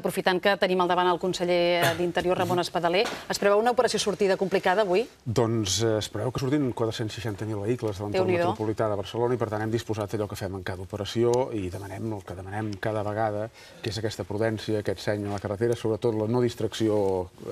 Aprofitant que tenim al davant el conseller eh, d'Interior, Ramon Espadaler, es preveu una operació sortida complicada avui? Doncs eh, es preveu que surtin 460.000 vehicles de l'entorn metropolità de Barcelona i, per tant, hem disposat allò que fem en cada operació i demanem el que demanem cada vegada, que és aquesta prudència, aquest seny a la carretera, sobretot la no distracció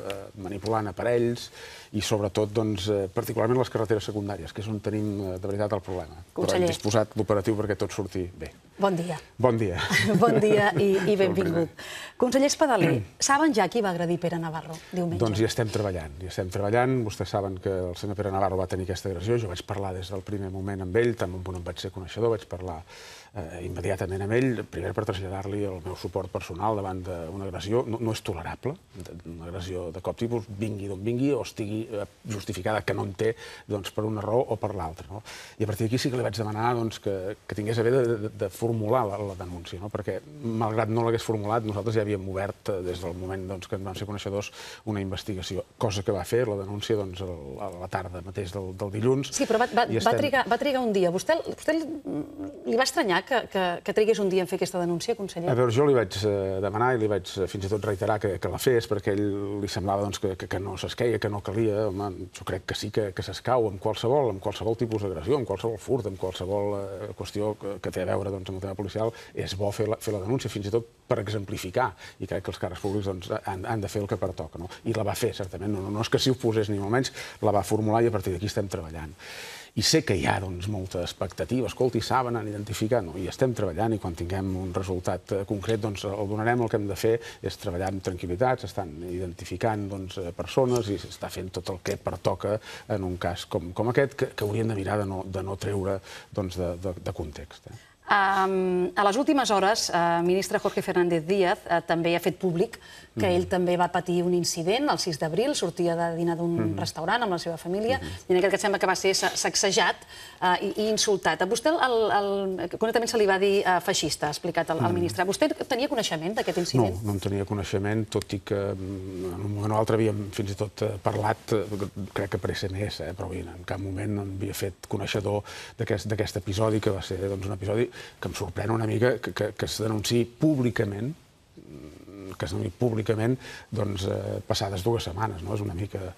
eh, manipulant aparells i, sobretot, doncs, particularment les carreteres secundàries, que és on tenim, de veritat, el problema. Però hem disposat l'operatiu perquè tot surti bé. Bon dia. Bon dia. bon dia i, i benvingut. Conseller, consellers Pedaler, saben ja qui va agredir Pere Navarro diumenge? Doncs hi estem treballant, hi estem treballant. Vostès saben que el senyor Pere Navarro va tenir aquesta agressió. Jo vaig parlar des del primer moment amb ell, tant un punt em vaig ser coneixedor, vaig parlar eh, immediatament amb ell, primer per traslladar-li el meu suport personal davant d'una agressió, no, no és tolerable, una agressió de cop tipus, vingui d'on vingui, o estigui eh, justificada, que no en té, doncs, per una raó o per l'altra. No? I a partir d'aquí sí que li vaig demanar doncs, que, que tingués a bé de, de, de formular la, la denúncia, no? perquè malgrat no l'hagués formulat, nosaltres ja havíem obert, eh, des del moment doncs, que ens vam ser coneixedors, una investigació, cosa que va fer la denúncia doncs, a la tarda mateix del, del dilluns. Sí, però va, va, estem... va, trigar, va trigar un dia. Vostè, vostè li va estranyar estranyar que, que, que trigués un dia a fer aquesta denúncia, conseller. A veure, jo li vaig eh, demanar i li vaig eh, fins i tot reiterar que, que la fes, perquè ell li semblava doncs, que, que, no s'esqueia, que no calia. Home, jo crec que sí que, que s'escau amb qualsevol, amb qualsevol tipus d'agressió, amb qualsevol furt, amb qualsevol eh, qüestió que, que té a veure doncs, amb el tema policial. És bo fer la, fer la denúncia, fins i tot per exemplificar, i crec que els càrrecs públics doncs, han, han de fer el que pertoca. No? I la va fer, certament. No, no, no és que s'hi oposés, ni molt menys, la va formular i a partir d'aquí estem treballant. I sé que hi ha doncs, molta expectativa. Escolta, i saben, han identificat, no? i estem treballant, i quan tinguem un resultat eh, concret, doncs el donarem. El que hem de fer és treballar amb tranquil·litat, s'estan identificant doncs, eh, persones i s'està fent tot el que pertoca en un cas com, com aquest, que, que hauríem de mirar de no, de no treure doncs, de, de, de context. Eh? a les últimes hores, el eh, ministre Jorge Fernández Díaz eh, també ha fet públic que mm-hmm. ell també va patir un incident el 6 d'abril, sortia de dinar d'un mm-hmm. restaurant amb la seva família, mm-hmm. i en aquest cas sembla que va ser sacsejat eh, i, insultat. A vostè, el, el, concretament, se li va dir feixista, ha explicat el, ministre. Vostè tenia coneixement d'aquest incident? No, no en tenia coneixement, tot i que mm, en un moment o altre havíem fins i tot parlat, crec que per SMS, eh, però en cap moment no havia fet coneixedor d'aquest episodi, que va ser doncs, un episodi que em sorprèn una mica que, que, que es denunci públicament que es doni públicament doncs, eh, passades dues setmanes. No? És una mica...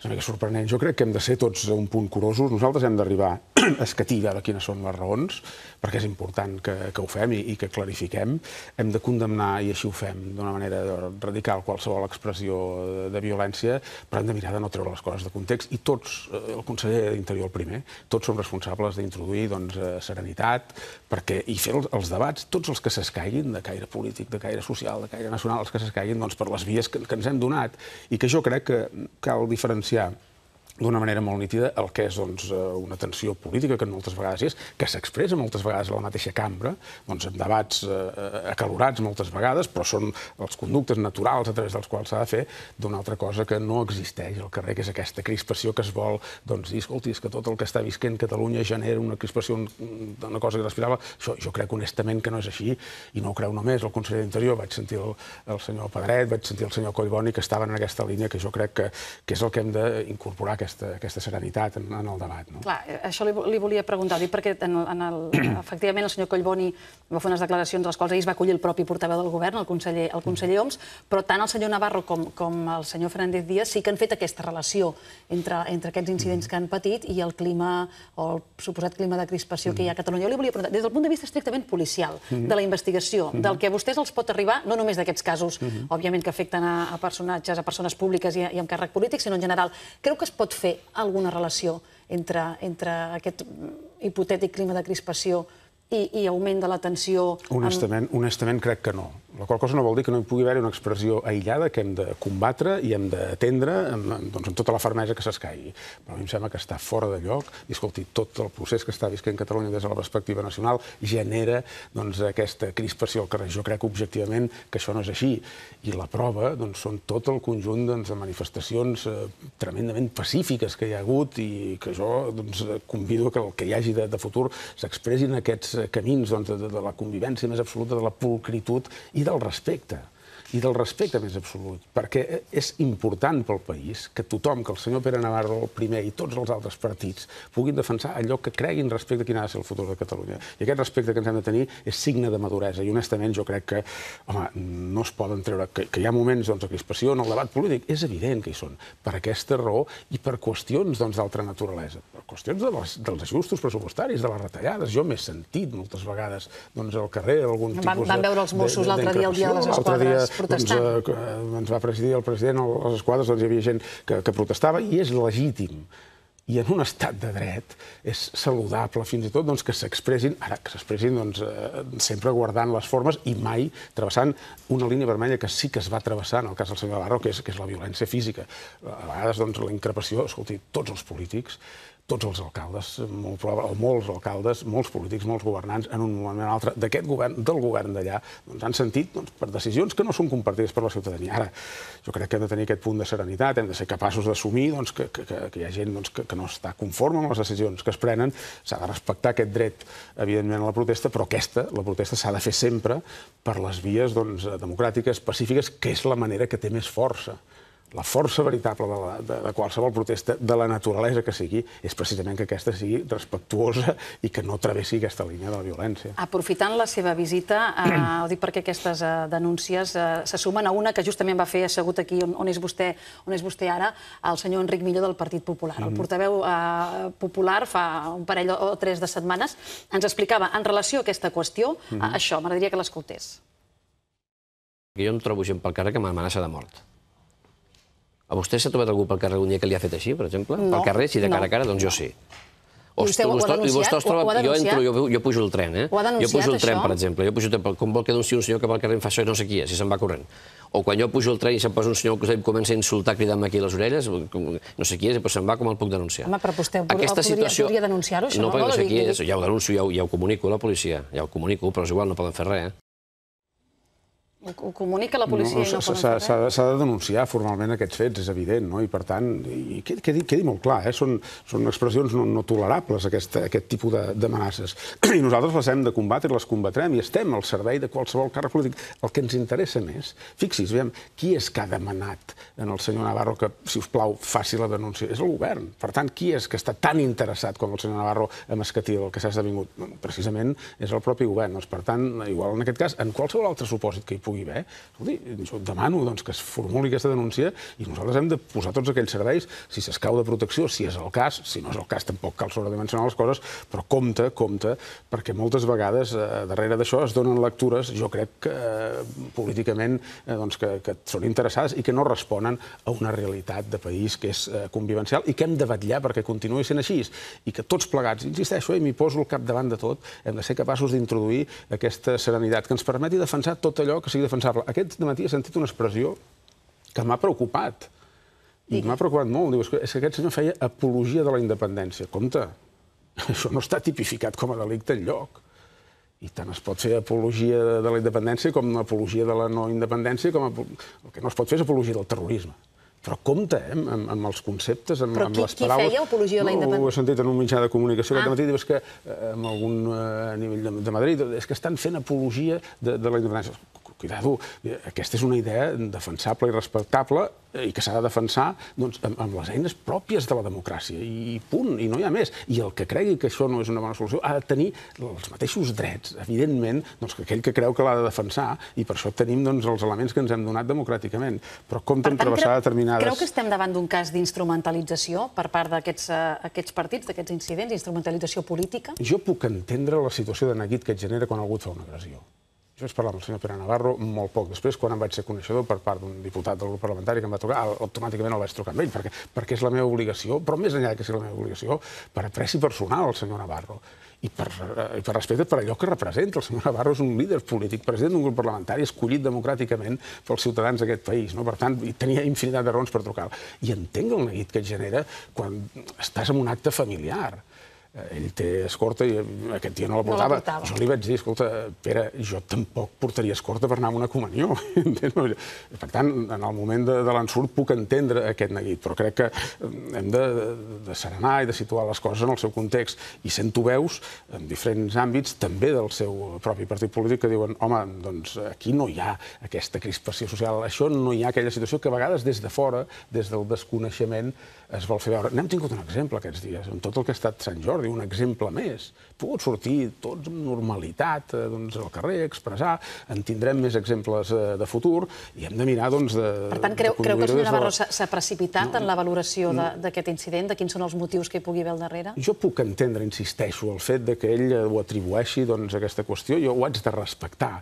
És una mica sorprenent. Jo crec que hem de ser tots un punt curosos. Nosaltres hem d'arribar a escatir a veure quines són les raons, perquè és important que, que ho fem i, i que clarifiquem. Hem de condemnar, i així ho fem d'una manera radical, qualsevol expressió de, de violència, però hem de mirar de no treure les coses de context. I tots, eh, el conseller d'Interior el primer, tots som responsables d'introduir doncs, eh, serenitat perquè, i fer els, els debats, tots els que s'escaiguin, de caire polític, de caire social, de caire nacional, els que s'escaiguin doncs, per les vies que, que ens hem donat i que jo crec que cal diferenciar Yeah. d'una manera molt nítida el que és doncs, eh, una tensió política, que moltes vegades és, que s'expressa moltes vegades a la mateixa cambra, doncs, amb debats eh, eh, acalorats moltes vegades, però són els conductes naturals a través dels quals s'ha de fer, d'una altra cosa que no existeix al carrer, que és aquesta crispació que es vol doncs, dir, escolti, és que tot el que està visquent Catalunya genera una crispació, d'una mm, cosa que respirava. Això, jo crec honestament que no és així, i no ho creu només el conseller d'Interior, vaig sentir el, el senyor Pedret, vaig sentir el senyor Collboni, que estaven en aquesta línia, que jo crec que, que és el que hem d'incorporar, que aquesta, aquesta serenitat en, en el debat. No? Clar, eh, això li, li volia preguntar, dir, perquè en, en el, efectivament el senyor Collboni va fer unes declaracions a les quals es va acollir el propi portaveu del govern, el conseller, el conseller Oms, però tant el senyor Navarro com, com el senyor Fernández Díaz sí que han fet aquesta relació entre, entre aquests incidents mm. que han patit i el clima o el suposat clima de crispació que hi ha a mm. Catalunya. Jo li volia preguntar, des del punt de vista estrictament policial, mm -hmm. de la investigació, -hmm. del que a vostès els pot arribar, no només d'aquests casos, -hmm. òbviament que afecten a, a personatges, a persones públiques i a, i a càrrec polític, sinó en general, creu que es pot pot fer alguna relació entre, entre aquest hipotètic clima de crispació i, i augment de la tensió... Honestament, honestament crec que no. La qual cosa no vol dir que no hi pugui haver una expressió aïllada que hem de combatre i hem d'atendre amb, doncs, amb tota la fermesa que s'escaigui. Però a mi em sembla que està fora de lloc i, escolti, tot el procés que està visquent Catalunya des de la perspectiva nacional genera doncs, aquesta crispació al carrer. Jo crec objectivament que això no és així. I la prova doncs, són tot el conjunt doncs, de manifestacions eh, tremendament pacífiques que hi ha hagut i que jo doncs, convido que el que hi hagi de, de futur s'expressin aquests camins doncs, de, de, de la convivència més absoluta, de la pulcritud i del respecte i del respecte més absolut, perquè e, és important pel país que tothom, que el senyor Pere Navarro el primer i tots els altres partits puguin defensar allò que creguin respecte a quin ha de ser el futur de Catalunya. I aquest respecte que ens hem de tenir és signe de maduresa i honestament jo crec que, home, no es poden treure, que, que hi ha moments doncs, de crispació en el debat polític, és evident que hi són, per aquesta raó i per qüestions doncs, d'altra doncs, naturalesa, per qüestions de les, dels ajustos pressupostaris, de les retallades. Jo m'he sentit moltes vegades doncs, al carrer algun van, tipus van veure els Mossos l'altre dia, el dia de les Esquadres, doncs, eh, eh, ens va presidir el president, les esquadres, doncs hi havia gent que, que protestava, i és legítim i en un estat de dret és saludable fins i tot doncs, que s'expressin, ara que s'expressin doncs, eh, sempre guardant les formes i mai travessant una línia vermella que sí que es va travessar en el cas del senyor Navarro, que és, que és la violència física. A vegades doncs, la increpació, escolti, tots els polítics tots els alcaldes, molt probable, o molts alcaldes, molts polítics, molts governants, en un moment o un altre, d'aquest govern, del govern d'allà, doncs han sentit doncs, per decisions que no són compartides per la ciutadania. Ara, jo crec que hem de tenir aquest punt de serenitat, hem de ser capaços d'assumir doncs, que, que, que hi ha gent doncs, que, que no està conforme amb les decisions que es prenen, s'ha de respectar aquest dret, evidentment, a la protesta, però aquesta, la protesta, s'ha de fer sempre per les vies doncs, democràtiques, pacífiques, que és la manera que té més força la força veritable de, la, de, de qualsevol protesta, de la naturalesa que sigui, és precisament que aquesta sigui respectuosa i que no travessi aquesta línia de la violència. Aprofitant la seva visita, eh, ho dic perquè aquestes eh, denúncies eh, se sumen a una que justament va fer assegut aquí on, on, és vostè, on és vostè ara, el senyor Enric Milló del Partit Popular. Mm El mm-hmm. portaveu eh, popular fa un parell o tres de setmanes ens explicava en relació a aquesta qüestió mm això, m'agradaria que l'escoltés. Jo em trobo gent pel carrer que m'amenaça de mort a vostè s'ha trobat algú pel carrer un dia que li ha fet així, per exemple? No. Pel carrer, si de cara no. a cara, doncs jo sí. O vostè ho, ho ha denunciat? troba, ho ha jo, entro, jo, jo pujo el tren, eh? Ho ha denunciat, Jo pujo el tren, això? per exemple. Jo pujo el tren, com vol que denunciï un senyor que va al carrer em fa això i no sé qui és, i se'n va corrent. O quan jo pujo el tren i se'n posa un senyor que comença a insultar cridant-me aquí a les orelles, no sé qui és, però doncs se'n va, com el puc denunciar? Home, però vostè Aquesta podria, situació... podria denunciar-ho, això? No, no, perquè no sé qui és, ja ho denuncio, ja ho, ja ho comunico a la policia, ja ho comunico, però és igual, no poden fer res, eh? Ho, ho comunica la policia no, no, i no poden fer S'ha de denunciar formalment aquests fets, és evident, no? i per tant, i quedi, quedi molt clar, eh? són, són expressions no, no tolerables, aquest, aquest tipus d'amenaces. I nosaltres les hem de combatre i les combatrem, i estem al servei de qualsevol càrrec polític. El que ens interessa més, fixi's, veiem, qui és que ha demanat en el senyor Navarro que, si us plau, faci la denúncia? És el govern. Per tant, qui és que està tan interessat com el senyor Navarro en escatir el que s'ha esdevingut? Precisament és el propi govern. Doncs, per tant, igual en aquest cas, en qualsevol altre supòsit que hi pugui pugui haver, escolti, jo demano doncs, que es formuli aquesta denúncia i nosaltres hem de posar tots aquells serveis, si s'escau de protecció, si és el cas, si no és el cas tampoc cal sobredimensionar les coses, però compte, compte, perquè moltes vegades eh, darrere d'això es donen lectures, jo crec que eh, políticament eh, doncs, que, que són interessades i que no responen a una realitat de país que és eh, convivencial i que hem de vetllar perquè continuï sent així i que tots plegats, insisteixo, i eh, m'hi poso al capdavant de tot, hem de ser capaços d'introduir aquesta serenitat que ens permeti defensar tot allò que sigui sigui defensar-la. Aquest matí he sentit una expressió que m'ha preocupat. I m'ha preocupat molt. Diu, és que, aquest senyor feia apologia de la independència. Compte, això no està tipificat com a delicte en lloc. I tant es pot fer apologia de la independència com apologia de la no independència, com a... el que no es pot fer és apologia del terrorisme. Però compte, eh, amb, amb els conceptes, amb, qui, amb les paraules... Però qui feia apologia de la independència? No, ho he sentit en un mitjà de comunicació ah. aquest matí, és que eh, en algun eh, nivell de, de Madrid, és que estan fent apologia de, de la independència. Cuidado, eh, aquesta és una idea defensable i respectable eh, i que s'ha de defensar doncs, amb, amb les eines pròpies de la democràcia, i, punt, i no hi ha més. I el que cregui que això no és una bona solució ha de tenir els mateixos drets, evidentment, doncs, que aquell que creu que l'ha de defensar, i per això tenim doncs, els elements que ens hem donat democràticament. Però com tant, travessar creu, determinades... Creu que estem davant d'un cas d'instrumentalització per part d'aquests eh, aquests partits, d'aquests incidents, d'instrumentalització política? Jo puc entendre la situació de neguit que et genera quan algú et fa una agressió. Jo vaig parlar amb el senyor Pere Navarro molt poc. Després, quan em vaig ser coneixedor per part d'un diputat del grup parlamentari que em va trucar, automàticament el vaig trucar amb ell, perquè, perquè és la meva obligació, però més enllà que sigui la meva obligació, per apreci personal el senyor Navarro i per, eh, i per respecte per allò que representa. El senyor Navarro és un líder polític, president d'un grup parlamentari, escollit democràticament pels ciutadans d'aquest país. No? Per tant, tenia infinitat de raons per trucar. I entenc el neguit que et genera quan estàs en un acte familiar Eh, ell té escorta i eh, aquest dia no la portava. No la portava. Jo li vaig dir, escolta, Pere, jo tampoc portaria escorta per anar a una comunió. per tant, en el moment de, de l'ensurt puc entendre aquest neguit, però crec que eh, hem de, de serenar i de situar les coses en el seu context. I sento veus en diferents àmbits, també del seu propi partit polític, que diuen, home, doncs aquí no hi ha aquesta crispació social, això no hi ha aquella situació que a vegades des de fora, des del desconeixement, es vol fer veure. N'hem tingut un exemple aquests dies, amb tot el que ha estat Sant Jordi, un exemple més. Pogut sortir tots amb normalitat eh, doncs, al carrer, expressar, en tindrem més exemples eh, de futur i hem de mirar doncs, de... Per tant, creu, creu que el senyor Navarro s'ha precipitat no, en la valoració no, d'aquest incident, de quins són els motius que hi pugui haver al darrere? Jo puc entendre, insisteixo, el fet de que ell eh, ho atribueixi doncs, a aquesta qüestió, jo ho haig de respectar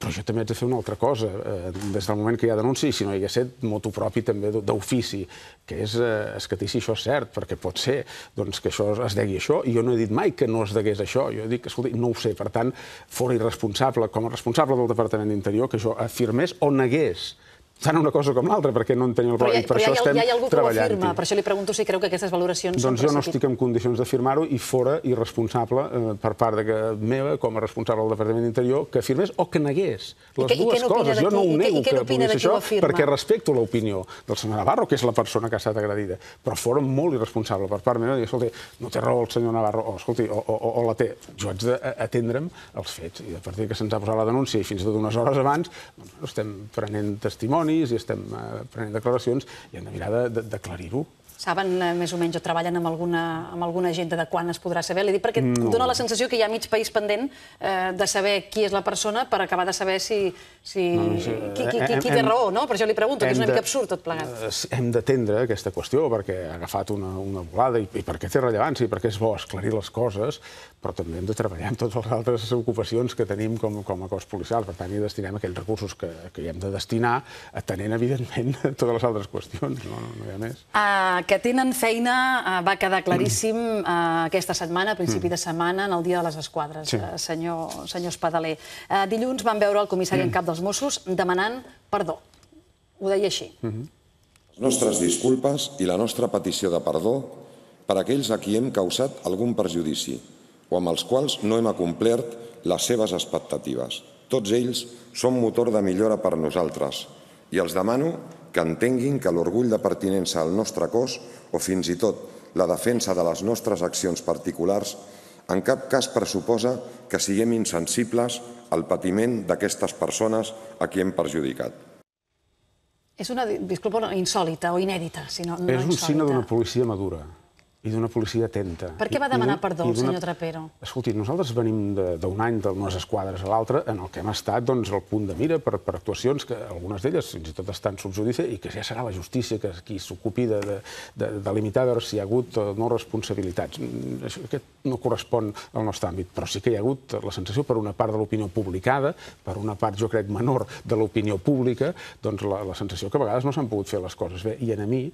però jo també haig de fer una altra cosa. Eh, des del moment que hi ha denunci, si no hi hagués set motu propi també d'ofici, que és eh, escatir si això és cert, perquè pot ser doncs, que això es degui això, i jo no he dit mai que no es degués això. Jo dic, escolti, no ho sé. Per tant, fora irresponsable, com a responsable del Departament d'Interior, que jo afirmés o negués tant una cosa com l'altra, perquè no en tenim el però, i per però això hi ha, estem hi ha algú treballant. afirma, per això li pregunto si creu que aquestes valoracions doncs jo no estic en condicions d'afirmar-ho i fora irresponsable eh, per part de que meva, com a responsable del Departament d'Interior, que afirmés o que negués les I que, dues i coses. Jo no ho nego i que, i que pugui ser això, perquè respecto l'opinió del senyor Navarro, que és la persona que ha estat agredida, però fora molt irresponsable per part meva dir, escolti, no té raó el senyor Navarro, o, escolti, o, o, o la té. Jo haig d'atendre'm els fets, i a partir que se'ns ha posat la denúncia i fins i tot unes hores abans, doncs, estem prenent testimoni, testimonis i estem eh, prenent declaracions i hem de mirar d'aclarir-ho saben eh, més o menys o treballen amb alguna, amb alguna agenda de quan es podrà saber? Li dic perquè no. dona la sensació que hi ha mig país pendent eh, de saber qui és la persona per acabar de saber si, si no, no sé. Eh, qui, qui, qui, qui té raó, no? Per això li pregunto, que és una mica absurd tot plegat. Eh, hem d'atendre aquesta qüestió perquè ha agafat una, una volada i, i perquè té rellevància i perquè és bo esclarir les coses, però també hem de treballar amb totes les altres ocupacions que tenim com, com a cos policial. Per tant, hi destinem aquells recursos que, que hi hem de destinar, atenent, evidentment, totes les altres qüestions. No, no, no hi ha més. Uh, que tenen feina, eh, va quedar mm. claríssim eh, aquesta setmana, a principi mm. de setmana, en el Dia de les Esquadres, eh, senyor, Espadaler. Dilluns van veure el comissari en mm. cap dels Mossos demanant perdó. Ho deia així. Mm-hmm. Les nostres disculpes i la nostra petició de perdó per aquells a qui hem causat algun perjudici o amb els quals no hem acomplert les seves expectatives. Tots ells són motor de millora per nosaltres i els demano que entenguin que l'orgull de pertinença al nostre cos o fins i tot la defensa de les nostres accions particulars en cap cas pressuposa que siguem insensibles al patiment d'aquestes persones a qui hem perjudicat. És una, disculpa, insòlita o inèdita. Si no, no és un signe d'una policia madura i d'una policia atenta. Per què va demanar perdó el senyor Trapero? Escolti, nosaltres venim d'un any d'unes esquadres a l'altre en el que hem estat doncs, el punt de mira per, per actuacions que algunes d'elles fins i tot estan subjudice i que ja serà la justícia que qui s'ocupi de, de, de, limitar veure si hi ha hagut o no responsabilitats. Mm, això, aquest no correspon al nostre àmbit, però sí que hi ha hagut la sensació per una part de l'opinió publicada, per una part, jo crec, menor de l'opinió pública, doncs la, la sensació que a vegades no s'han pogut fer les coses bé. I a mi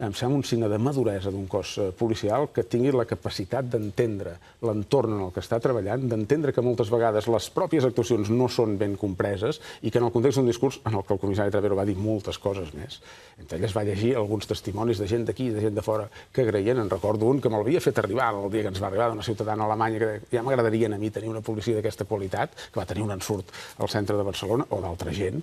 em sembla un signe de maduresa d'un cos eh, polític policial que tingui la capacitat d'entendre l'entorn en el que està treballant, d'entendre que moltes vegades les pròpies actuacions no són ben compreses i que en el context d'un discurs en el que el comissari Travero va dir moltes coses més, entre elles va llegir alguns testimonis de gent d'aquí i de gent de fora que agraïen, en recordo un que me l'havia fet arribar el dia que ens va arribar d'una ciutadana alemanya que ja m'agradaria a mi tenir una policia d'aquesta qualitat, que va tenir un ensurt al centre de Barcelona o d'altra gent,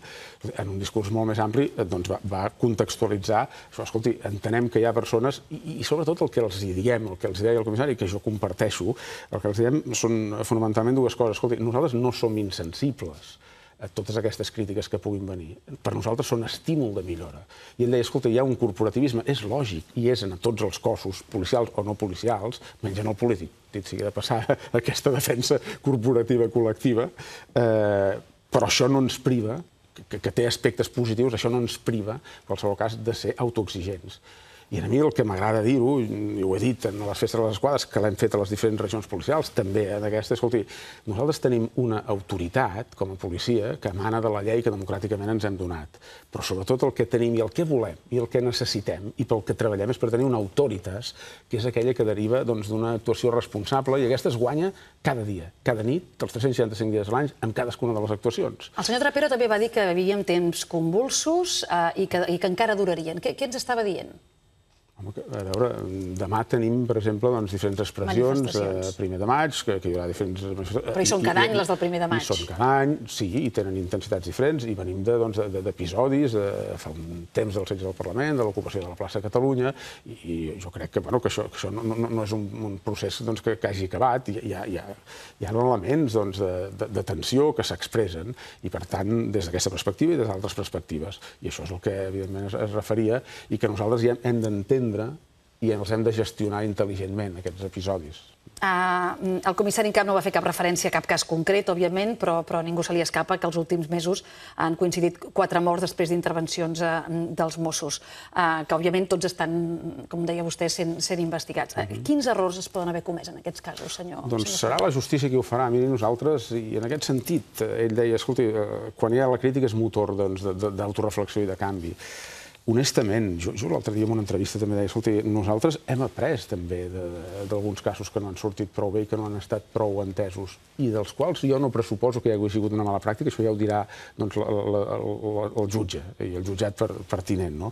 en un discurs molt més ampli, eh, doncs va, va contextualitzar això. Escolti, entenem que hi ha persones i, i sobretot el que els els hi diem, el que els deia el comissari, que jo comparteixo, el que els diem són fonamentalment dues coses. Escolta, nosaltres no som insensibles a totes aquestes crítiques que puguin venir. Per nosaltres són estímul de millora. I ell deia, escolta, hi ha un corporativisme, és lògic, i és en tots els cossos, policials o no policials, menys en el polític, dit sigui de passar aquesta defensa corporativa col·lectiva, eh, però això no ens priva, que, que té aspectes positius, això no ens priva, en qualsevol cas, de ser autoexigents. I a mi el que m'agrada dir-ho, i ho he dit en les festes de les esquadres, que l'hem fet a les diferents regions policials, també en aquesta, escolti, nosaltres tenim una autoritat com a policia que emana de la llei que democràticament ens hem donat, però sobretot el que tenim i el que volem i el que necessitem i pel que treballem és per tenir una autoritas, que és aquella que deriva doncs, d'una doncs, actuació responsable, i aquesta es guanya cada dia, cada nit, els 365 dies a l'any, en cadascuna de les actuacions. El senyor Trapero també va dir que vivíem temps convulsos eh, i, que, i que encara durarien. Què, què ens estava dient? a veure, demà tenim, per exemple, doncs, diferents expressions, eh, primer de maig, que, que hi haurà diferents... Però hi són cada i, any, les del primer de maig. Hi són cada any, sí, i tenen intensitats diferents, i venim d'episodis, de, doncs, de, fa un temps del setge del Parlament, de l'ocupació de la plaça Catalunya, i, i jo crec que, bueno, que això, que això no, no, no és un, un procés doncs, que, que hagi acabat, hi, hi, ha, hi, ha, hi ha elements doncs, de, de, de tensió que s'expressen, i per tant, des d'aquesta perspectiva i des d'altres perspectives, i això és el que, evidentment, es, es referia, i que nosaltres ja hem d'entendre d'entendre i els hem de gestionar intel·ligentment, aquests episodis. Uh, el comissari en cap no va fer cap referència a cap cas concret, òbviament, però, però ningú se li escapa que els últims mesos han coincidit quatre morts després d'intervencions uh, dels Mossos, uh, que òbviament tots estan, com deia vostè, sent, sent investigats. Uh eh, -huh. Mhm. Quins errors es poden haver comès en aquests casos, senyor? Doncs senyor serà la justícia qui ho farà. Miri, nosaltres, i en aquest sentit, ell deia, escolti, quan hi ha la crítica és motor doncs, d'autoreflexió doncs, i de canvi honestament, jo, jo l'altre dia en una entrevista també deia, escolti, nosaltres hem après també d'alguns casos que no han sortit prou bé i que no han estat prou entesos, i dels quals jo no pressuposo que hi hagués sigut una mala pràctica, això ja ho dirà doncs, la, la, la, el jutge i el jutjat per, pertinent, no?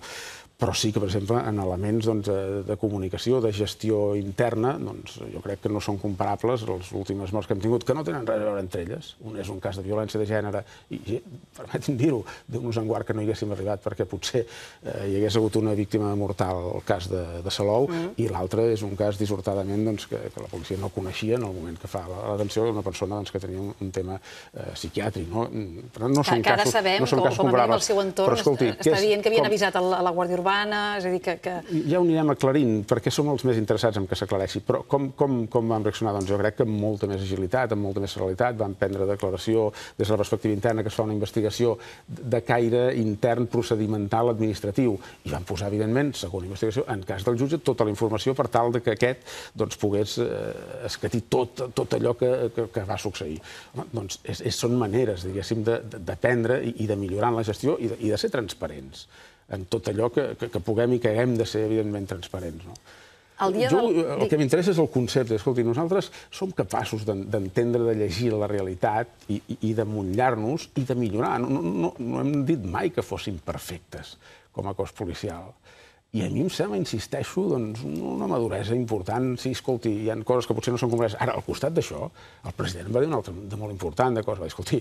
però sí que, per exemple, en elements doncs, de, de comunicació, de gestió interna, doncs, jo crec que no són comparables les últimes morts que hem tingut, que no tenen res a veure entre elles. Un és un cas de violència de gènere, i, permetin dir-ho, d'un en guard que no hi haguéssim arribat, perquè potser eh, hi hagués hagut una víctima mortal, el cas de, de Salou, mm. i l'altre és un cas, disortadament doncs, que, que la policia no coneixia en el moment que fa l'atenció d'una persona doncs, que tenia un, un tema eh, psiquiàtric. No, mm, però no són que casos, ara sabem, no són com, casos com, com el seu entorn, però, escolti, està dient que havien com... avisat a la, a la Guàrdia Urbana urbana, és a dir, que... que... Ja ho anirem aclarint, perquè som els més interessats en que s'aclareixi, però com, com, com vam reaccionar? Doncs jo crec que amb molta més agilitat, amb molta més realitat, vam prendre declaració des de la perspectiva interna que es fa una investigació de caire intern procedimental administratiu, i vam posar, evidentment, segona investigació, en cas del jutge, tota la informació per tal de que aquest doncs, pogués eh, escatir tot, tot allò que, que, que va succeir. Home, doncs és, és, són maneres, diguéssim, d'aprendre i, i de millorar en la gestió i de, i de ser transparents en tot allò que, que, que puguem i que hem de ser, evidentment, transparents. No? El, dia jo, del... Eh, el que m'interessa és el concepte. Escolti, nosaltres som capaços d'entendre, de llegir la realitat i, i, i de mullar-nos i de millorar. No, no, no hem dit mai que fossin perfectes com a cos policial. I a mi em sembla, insisteixo, doncs, una maduresa important. Sí, escolti, hi ha coses que potser no són completes. Ara, al costat d'això, el president va dir una altra de molt important de cosa. Va dir, escolti,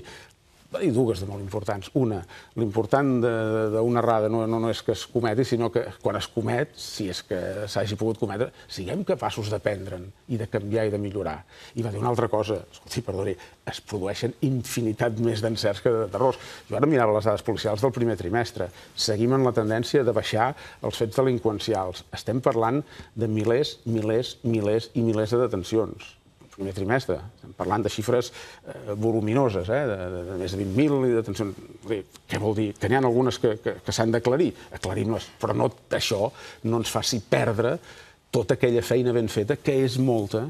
i dues de molt importants. Una, l'important d'una errada no, no, no és que es cometi, sinó que quan es comet, si és que s'hagi pogut cometre, siguem capaços d'aprendre'n i de canviar i de millorar. I va dir una altra cosa, escolti, perdoni, es produeixen infinitat més d'encerts que d'errors. Jo ara mirava les dades policials del primer trimestre. Seguim en la tendència de baixar els fets delinqüencials. Estem parlant de milers, milers, milers i milers de detencions primer trimestre. Estem parlant de xifres eh, voluminoses, eh, de, de, de més de 20.000 i d'atenció. Què vol dir? Que n'hi ha algunes que, que, que s'han d'aclarir. Aclarim-les, però no, això no ens faci perdre tota aquella feina ben feta, que és molta,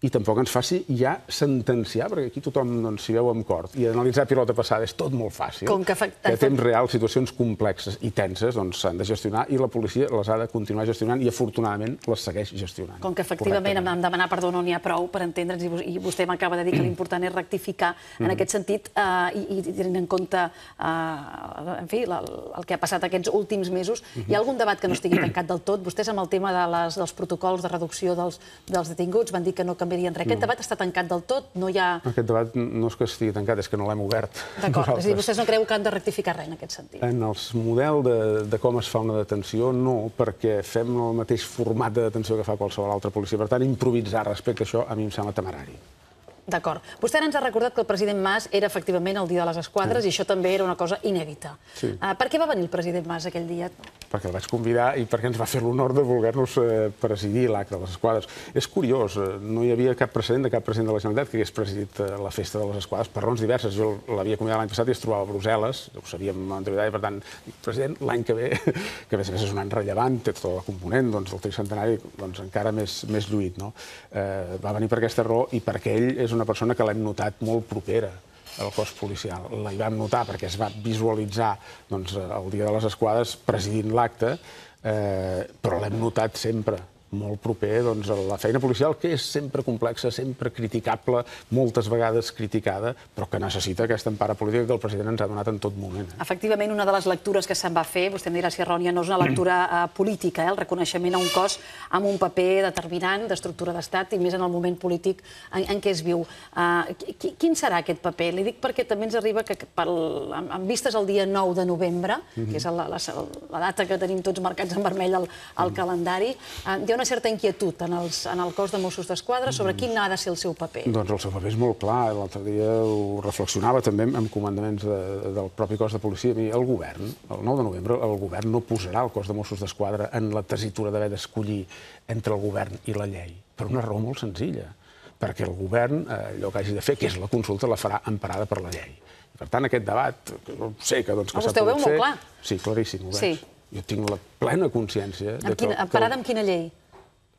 i tampoc ens faci ja sentenciar, perquè aquí tothom doncs, s'hi veu amb cort. I analitzar pilota passada és tot molt fàcil. Com que, que a temps real situacions complexes i tenses doncs, s'han doncs, de gestionar i la policia les ha de continuar gestionant i, afortunadament, les segueix gestionant. Com que, efectivament, amb demanar perdó no n'hi ha prou per entendre'ns, i vostè m'acaba de dir que l'important és rectificar en mm -hmm. aquest sentit eh, i, i tenint en compte eh, en fi, la, el que ha passat aquests últims mesos. Mm -hmm. Hi ha algun debat que no estigui tancat del tot? Vostès, amb el tema de les, dels protocols de reducció dels, dels detinguts, van dir que no canviaran també dient res. Aquest no. Mm. debat està tancat del tot, no hi ha... Aquest debat no és que estigui tancat, és que no l'hem obert. D'acord, és a dir, vostès no creu que han de rectificar res en aquest sentit. En el model de, de com es fa una detenció, no, perquè fem el mateix format de detenció que fa qualsevol altra policia. Per tant, improvisar respecte a això a mi em sembla temerari. D'acord. Vostè ara ens ha recordat que el president Mas era efectivament el dia de les esquadres sí. i això també era una cosa inèdita. Sí. Uh, per què va venir el president Mas aquell dia? Perquè el vaig convidar i perquè ens va fer l'honor de voler-nos eh, presidir l'acte de les esquadres. És curiós, eh, no hi havia cap precedent de cap president de la Generalitat que hagués presidit eh, la festa de les esquadres per raons diverses. Jo l'havia convidat l'any passat i es trobava a Brussel·les, ho sabíem en anterioritat, i per tant, president, l'any que ve, que a més a més és un any rellevant, té tota la component doncs, del tricentenari, doncs encara més, més lluït. No? Eh, va venir per aquesta raó i perquè ell és un una persona que l'hem notat molt propera al cos policial. La hi vam notar perquè es va visualitzar doncs, el dia de les esquadres presidint l'acte, eh, però l'hem notat sempre molt proper doncs, a la feina policial, que és sempre complexa, sempre criticable, moltes vegades criticada, però que necessita aquesta empara política que el president ens ha donat en tot moment. Eh? Efectivament, una de les lectures que se'n va fer, vostè em dirà si errònia, no és una lectura eh, política, eh, el reconeixement a un cos amb un paper determinant d'estructura d'estat i més en el moment polític en, en què es viu. Eh, quin serà aquest paper? Li dic perquè també ens arriba que pel, amb vistes el dia 9 de novembre, mm -hmm. que és la, la, la data que tenim tots marcats en vermell al, al mm calendari, eh, hi ha una certa inquietud en, els, en el cos de Mossos d'Esquadra sobre mm. quin ha de ser el seu paper. Doncs el seu paper és molt clar. L'altre dia ho reflexionava també amb comandaments de, del propi cos de policia. I el govern, el 9 de novembre, el govern no posarà el cos de Mossos d'Esquadra en la tesitura d'haver d'escollir entre el govern i la llei, per una raó molt senzilla perquè el govern eh, allò que hagi de fer, que és la consulta, la farà emparada per la llei. I, per tant, aquest debat, que no sé que, doncs, que s'ha pogut fer... Vostè ho veu molt clar. Sí, claríssim, ho veig. Sí. Jo tinc la plena consciència... Amb quina, que, parada amb quina llei?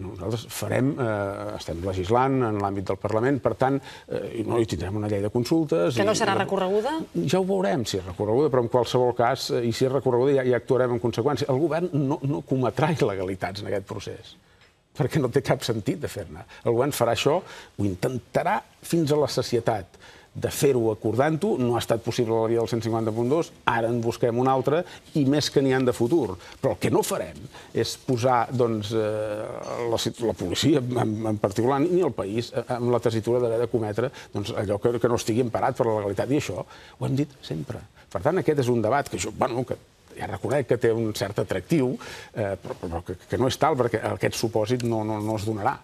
Nosaltres farem, eh, estem legislant en l'àmbit del Parlament, per tant, eh, no, hi tindrem una llei de consultes... Que no serà i, recorreguda? Ja ho veurem, si és recorreguda, però en qualsevol cas, eh, i si és recorreguda, ja, ja actuarem en conseqüència. El govern no, no cometrà il·legalitats en aquest procés perquè no té cap sentit de fer-ne. El govern farà això, ho intentarà fins a la societat de fer-ho acordant-ho, no ha estat possible la via del 150.2, ara en busquem una altra i més que n'hi han de futur. Però el que no farem és posar doncs, eh, la, la policia en, en particular ni el país eh, amb la tesitura d'haver de cometre doncs, allò que, que no estigui emparat per la legalitat i això ho hem dit sempre. Per tant, aquest és un debat que jo, bueno, que ja reconec que té un cert atractiu, eh, però, però que, que no és tal, perquè aquest supòsit no, no, no es donarà.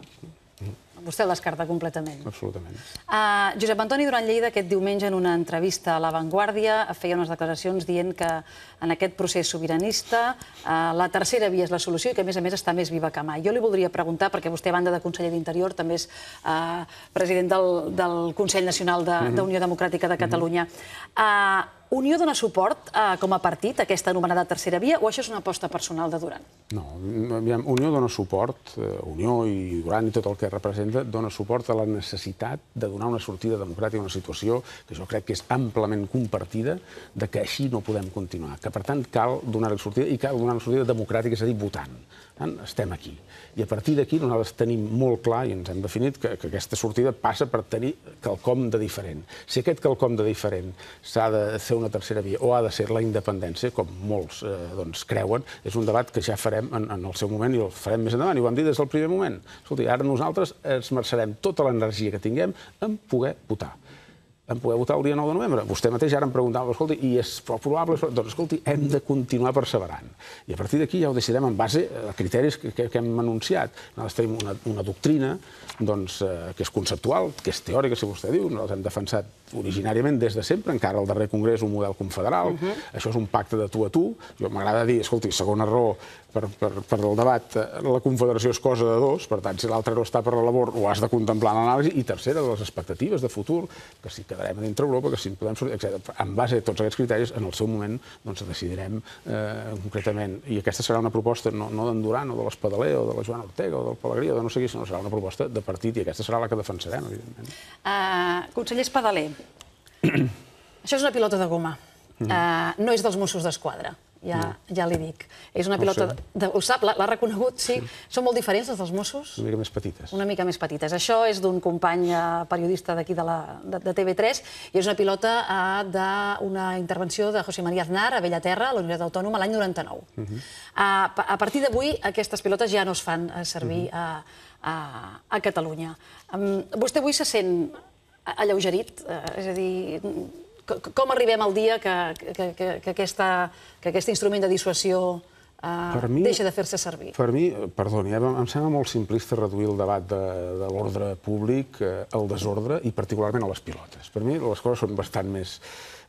Vostè l'escarta completament. Absolutament. Uh, Josep Antoni Duran Lleida aquest diumenge en una entrevista a La Vanguardia feia unes declaracions dient que en aquest procés sobiranista uh, la tercera via és la solució i que a més a més està més viva que mai. Jo li voldria preguntar, perquè vostè a banda de conseller d'Interior també és uh, president del, del Consell Nacional de, mm -hmm. Democràtica de Catalunya. uh, Unió dona suport eh, com a partit a aquesta anomenada tercera via o això és una aposta personal de Duran? No, mm, aviam, Unió dona suport, eh, Unió i Duran i tot el que representa, dona suport a la necessitat de donar una sortida democràtica a una situació que jo crec que és amplement compartida, de que així no podem continuar, que per tant cal donar-hi sortida i cal donar una sortida democràtica, és a dir, votant tant, estem aquí. I a partir d'aquí nosaltres tenim molt clar i ens hem definit que, que aquesta sortida passa per tenir quelcom de diferent. Si aquest quelcom de diferent s'ha de fer una tercera via o ha de ser la independència, com molts eh, doncs, creuen, és un debat que ja farem en, en el seu moment i el farem més endavant. I ho vam dir des del primer moment. Escolta, ara nosaltres esmerçarem tota l'energia que tinguem en poder votar en poder votar el dia 9 de novembre. Vostè mateix ara em preguntava, escolti, i és probable... Doncs, escolti, hem de continuar perseverant. I a partir d'aquí ja ho decidirem en base a criteris que, que, que hem anunciat. Nosaltres tenim una, una doctrina doncs, eh, que és conceptual, que és teòrica, si vostè diu, nosaltres hem defensat originàriament des de sempre, encara el darrer congrés un model confederal, uh mhm. -huh. això és un pacte de tu a tu, jo m'agrada dir, escolti, segona raó per, per, per el debat, eh, la confederació és cosa de dos, per tant, si l'altre no està per la labor, ho has de contemplar en l'anàlisi, i tercera, les expectatives de futur, que si quedarem dintre Europa, que si en podem sortir, etc. En base a tots aquests criteris, en el seu moment, doncs, decidirem eh, concretament, i aquesta serà una proposta no, no d'en Durant, o de l'Espedaler, o de la Joana Ortega, o del Pellegrí, o de no sé qui, sinó serà una proposta de partit, i aquesta serà la que defensarem, evidentment. Uh, conseller Espedaler, Això és una pilota de goma. Uh, no és dels Mossos d'Esquadra, ja, no. ja li dic. És una pilota... No ho de, ho sap, l'ha reconegut, sí. sí. Són molt diferents les dels Mossos? Una mica més petites. Una mica més petites. Això és d'un company uh, periodista d'aquí de, la, de, de TV3 i és una pilota uh, d'una intervenció de José María Aznar a Bellaterra, a la Universitat Autònoma, l'any 99. Mm -hmm. uh, a partir d'avui, aquestes pilotes ja no es fan servir mm -hmm. a, a, a Catalunya. Um, vostè avui se sent alleugerit? Eh, és a dir, com arribem al dia que, que, que, que, aquesta, que aquest instrument de dissuasió Uh, mi, deixa de fer-se servir. Per mi, eh, perdoni, em sembla molt simplista reduir el debat de, de l'ordre públic eh, al desordre i particularment a les pilotes. Per mi les coses són bastant més,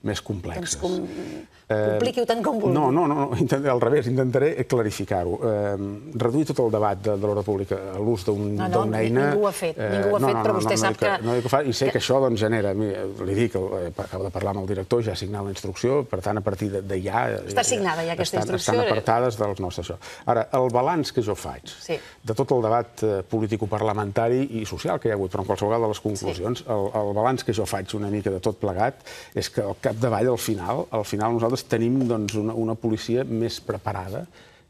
més complexes. Doncs com... Compliqui-ho tant com vulgui. No, no, no, intentaré, al revés, intentaré clarificar-ho. Eh, reduir tot el debat de, de l'hora pública a l'ús d'una no, no, eina... No, ningú ho ha fet, eh, ningú ho ha no, fet, no, però vostè no, sap que... No, que fa, I sé que, que això doncs, genera... Li dic, acabo de parlar amb el director, ja ha signat la instrucció, per tant, a partir de, ja... Està signada ja aquesta instrucció. Estan apartades dels nostres... Això. Ara, el balanç que jo faig sí. de tot el debat político-parlamentari i social que hi ha hagut, però en qualsevol de les conclusions, sí. el, el balanç que jo faig una mica de tot plegat és que al capdavall, al final, al final nosaltres nosaltres tenim doncs, una, una policia més preparada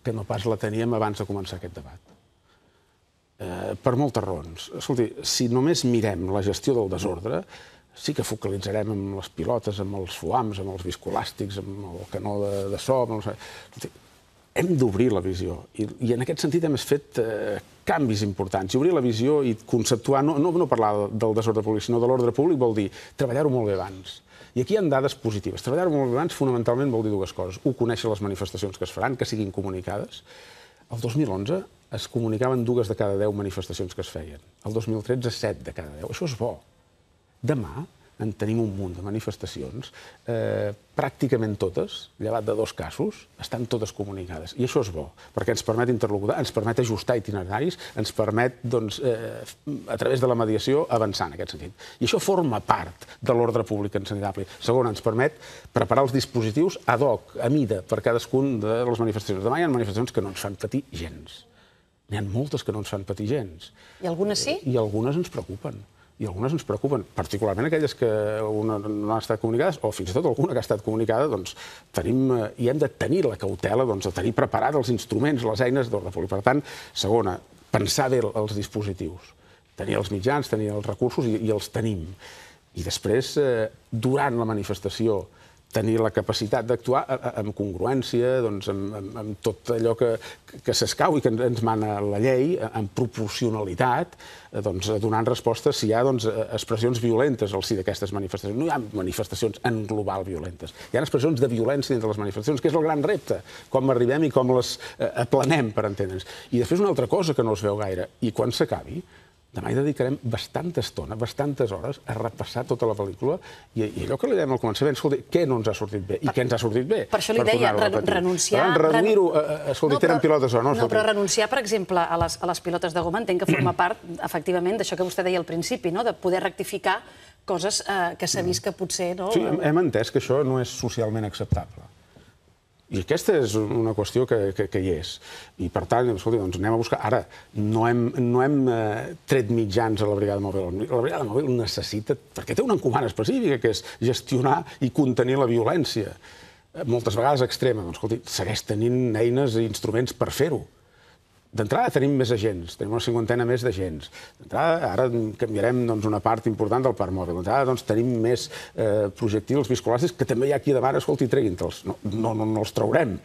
que no pas la teníem abans de començar aquest debat. Eh, per moltes raons. Escolti, si només mirem la gestió del desordre, sí que focalitzarem en les pilotes, amb els foams, amb els viscolàstics, amb el canó de, de so... Amb els... Escolti, hem d'obrir la visió. I, I en aquest sentit hem fet eh, canvis importants. I obrir la visió i conceptuar, no, no, no parlar del desordre públic, sinó de l'ordre públic, vol dir treballar-ho molt bé abans i aquí hi ha dades positives. Treballar amb urbans fonamentalment vol dir dues coses. Un, conèixer les manifestacions que es faran, que siguin comunicades. El 2011 es comunicaven dues de cada deu manifestacions que es feien. El 2013, set de cada deu. Això és bo. Demà en tenim un munt de manifestacions, eh, pràcticament totes, llevat de dos casos, estan totes comunicades. I això és bo, perquè ens permet interlocutar, ens permet ajustar itineraris, ens permet, doncs, eh, a través de la mediació, avançar en aquest sentit. I això forma part de l'ordre públic en sanitari. Segon, ens permet preparar els dispositius ad hoc, a mida, per cadascun de les manifestacions. Demà hi ha manifestacions que no ens fan patir gens. N'hi ha moltes que no ens fan patir gens. I algunes sí? Eh, I algunes ens preocupen i algunes ens preocupen, particularment aquelles que una, no han estat comunicades, o fins i tot alguna que ha estat comunicada, doncs tenim, eh, i hem de tenir la cautela doncs, de tenir preparats els instruments, les eines d'ordre públic. Per tant, segona, pensar bé els dispositius, tenir els mitjans, tenir els recursos, i, i els tenim. I després, eh, durant la manifestació, tenir la capacitat d'actuar amb congruència, doncs, amb, amb, amb tot allò que, que s'escau i que ens mana la llei, amb proporcionalitat, eh, doncs, donant resposta si hi ha doncs, eh, expressions violentes al si d'aquestes manifestacions. No hi ha manifestacions en global violentes. Hi ha expressions de violència entre les manifestacions, que és el gran repte, com arribem i com les eh, aplanem, per entendre'ns. I després una altra cosa que no es veu gaire, i quan s'acabi, demà hi dedicarem bastanta estona, bastantes hores, a repassar tota la pel·lícula i, i allò que li dèiem al començament, escolti, què no ens ha sortit bé i per, què ens ha sortit bé. Per això li per deia, re renunciar... Reduir-ho, eh, eh, escolti, no, però, tenen pilotes o no. No, però renunciar, per exemple, a les, a les pilotes de goma entenc que forma part, efectivament, d'això que vostè deia al principi, no? de poder rectificar coses eh, que s'ha vist que potser... No? Sí, hem, hem entès que això no és socialment acceptable. I aquesta és una qüestió que, que, que hi és. I, per tant, escolta, doncs anem a buscar... Ara, no hem, no hem eh, tret mitjans a la Brigada Mòbil. La Brigada Mòbil necessita... Perquè té una encomana específica, que és gestionar i contenir la violència. Moltes vegades extrema. Doncs, escolta, segueix tenint eines i instruments per fer-ho. D'entrada tenim més agents, tenim una cinquantena més d'agents. D'entrada, ara canviarem doncs, una part important del parc mòbil. D'entrada, doncs, tenim més eh, projectils viscolàstics que també hi ha aquí davant, escolti, treguin-te'ls. No, no, no, no els traurem.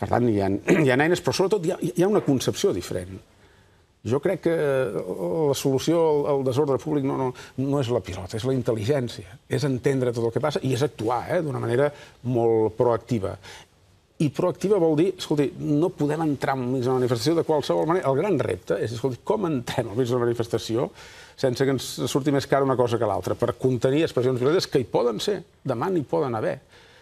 Per tant, hi ha, hi ha eines, però sobretot hi ha, hi ha una concepció diferent. Jo crec que eh, la solució al desordre públic no, no, no és la pilota, és la intel·ligència, és entendre tot el que passa i és actuar eh, d'una manera molt proactiva. I proactiva vol dir, escolti, no podem entrar enmig d'una manifestació de qualsevol manera. El gran repte és, escolti, com entrem enmig d'una manifestació sense que ens surti més cara una cosa que l'altra, per contenir expressions violentes que hi poden ser, demà n'hi poden haver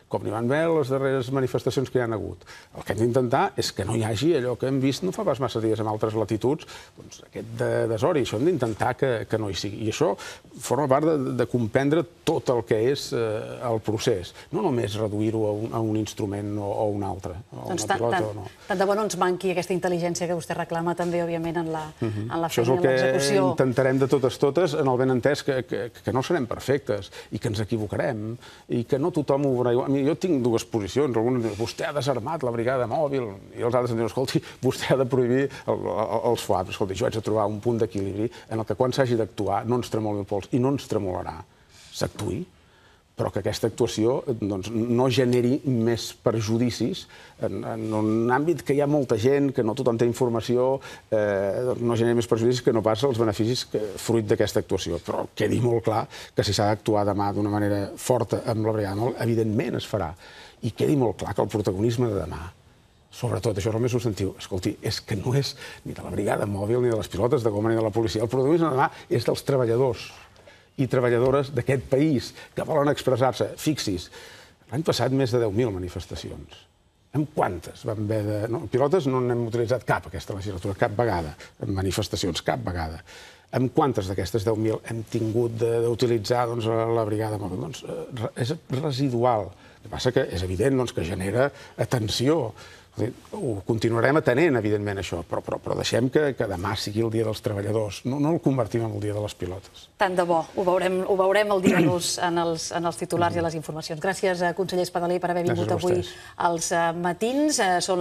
com n'hi van veure les darreres manifestacions que hi han hagut. El que hem d'intentar és que no hi hagi allò que hem vist no fa pas massa dies en altres latituds, doncs aquest de desori, això hem d'intentar que, que no hi sigui. I això forma part de, de comprendre tot el que és eh, el procés, no només reduir-ho a, un, a un instrument o, o un altre, o doncs una tant, pilota tant, o no. Tant de bo no ens manqui aquesta intel·ligència que vostè reclama també, òbviament, en la, uh -huh. en la mhm. feina, en l'execució. Això és el que intentarem de totes totes, en el ben entès que, que, que no serem perfectes i que ens equivocarem i que no tothom ho veurà igual jo tinc dues posicions. Alguns diuen, vostè ha desarmat la brigada mòbil, i els altres diuen, escolti, vostè ha de prohibir el, el, els FAP. Escolti, jo haig de trobar un punt d'equilibri en el que quan s'hagi d'actuar no ens tremoli el pols, i no ens tremolarà. S'actuï però que aquesta actuació doncs, no generi més perjudicis en, en un àmbit que hi ha molta gent, que no tothom té informació, eh, no generi més perjudicis que no passa els beneficis que, fruit d'aquesta actuació. Però quedi molt clar que si s'ha d'actuar demà d'una manera forta amb la brigada, evidentment es farà. I quedi molt clar que el protagonisme de demà sobretot, això és el més substantiu, escolti, és que no és ni de la brigada mòbil, ni de les pilotes de goma, ni de la policia. El protagonisme de demà és dels treballadors, i treballadores d'aquest país que volen expressar-se. Fixis, l'any passat més de 10.000 manifestacions. En quantes vam haver de... No, pilotes no n'hem utilitzat cap, aquesta legislatura, cap vegada. En manifestacions, cap vegada. En quantes d'aquestes 10.000 hem tingut d'utilitzar doncs, la brigada mòbil? Doncs eh, és residual. El que passa que és evident doncs, que genera atenció ho continuarem atenent, evidentment, això, però, però, però deixem que, que demà sigui el dia dels treballadors. No, no el convertim en el dia de les pilotes. Tant de bo. Ho veurem, ho veurem el dia dos en, els, en els titulars i a les informacions. Gràcies, eh, conseller Espadaler, per haver vingut avui als eh, matins. Eh, són